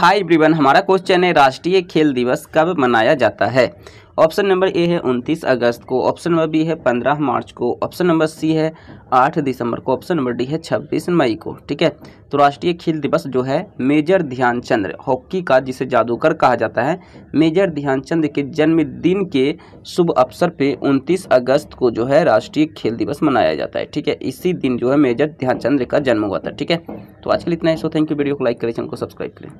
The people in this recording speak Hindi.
हाई ब्रिवन हमारा क्वेश्चन है राष्ट्रीय खेल दिवस कब मनाया जाता है ऑप्शन नंबर ए है 29 अगस्त को ऑप्शन नंबर बी है 15 मार्च को ऑप्शन नंबर सी है 8 दिसंबर को ऑप्शन नंबर डी है 26 मई को ठीक है तो राष्ट्रीय खेल दिवस जो है मेजर ध्यानचंद्र हॉकी का जिसे जादूगर कहा जाता है मेजर ध्यानचंद के जन्मदिन के शुभ अवसर पे 29 अगस्त को जो है राष्ट्रीय खेल दिवस मनाया जाता है ठीक है इसी दिन जो है मेजर ध्यानचंद्र का जन्म हुआ था ठीक है तो आज इतना ही सो थैंक यू वीडियो को लाइक करें चैनल को सब्सक्राइब करें